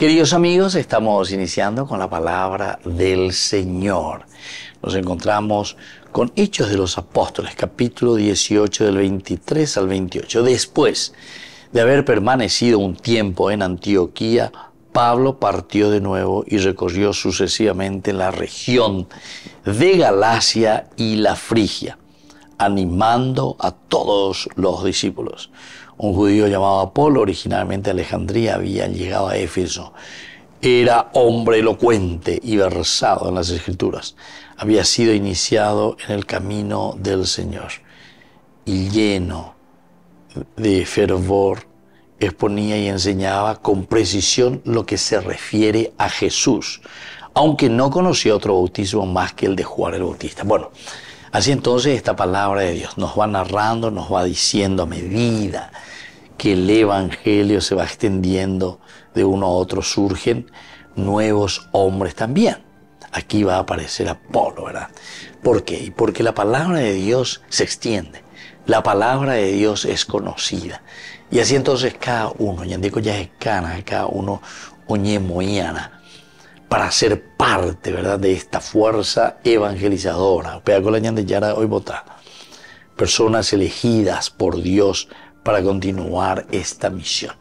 Queridos amigos, estamos iniciando con la palabra del Señor. Nos encontramos con Hechos de los Apóstoles, capítulo 18 del 23 al 28. Después de haber permanecido un tiempo en Antioquía, Pablo partió de nuevo y recorrió sucesivamente la región de Galacia y la Frigia, animando a todos los discípulos un judío llamado Apolo, originalmente Alejandría, había llegado a Éfeso. Era hombre elocuente y versado en las escrituras. Había sido iniciado en el camino del Señor y lleno de fervor exponía y enseñaba con precisión lo que se refiere a Jesús, aunque no conocía otro bautismo más que el de Juan el Bautista. Bueno, Así entonces esta palabra de Dios nos va narrando, nos va diciendo a medida que el Evangelio se va extendiendo de uno a otro, surgen nuevos hombres también. Aquí va a aparecer Apolo, ¿verdad? ¿Por qué? Porque la palabra de Dios se extiende, la palabra de Dios es conocida. Y así entonces cada uno, ya digo ya es cada uno oñemoiana, para ser parte, ¿verdad?, de esta fuerza evangelizadora. hoy vota. Personas elegidas por Dios para continuar esta misión.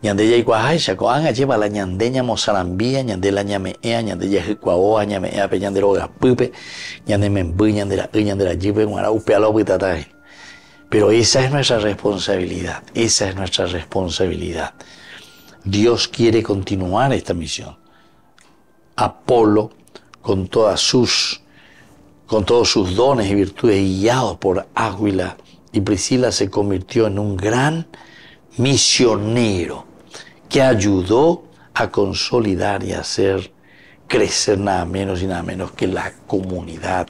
Ñandeya y cuajay, chacoán, lleva la ñandeña mozarambía, ñandela ñamea, ñandeya jecuaoa, ñamea, peñandero gapupe, ñandemembú, ñandera, ñandera yipe, guaraupe, alopuitatay. Pero esa es nuestra responsabilidad, esa es nuestra responsabilidad. Dios quiere continuar esta misión. Apolo con, todas sus, con todos sus dones y virtudes, guiados por Águila y Priscila, se convirtió en un gran misionero que ayudó a consolidar y hacer crecer nada menos y nada menos que la comunidad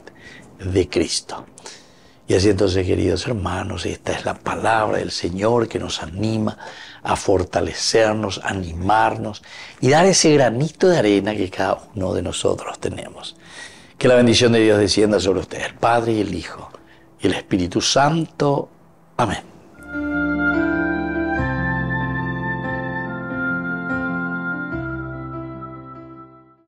de Cristo. Y así entonces, queridos hermanos, esta es la palabra del Señor que nos anima a fortalecernos, animarnos y dar ese granito de arena que cada uno de nosotros tenemos. Que la bendición de Dios descienda sobre ustedes, el Padre y el Hijo y el Espíritu Santo. Amén.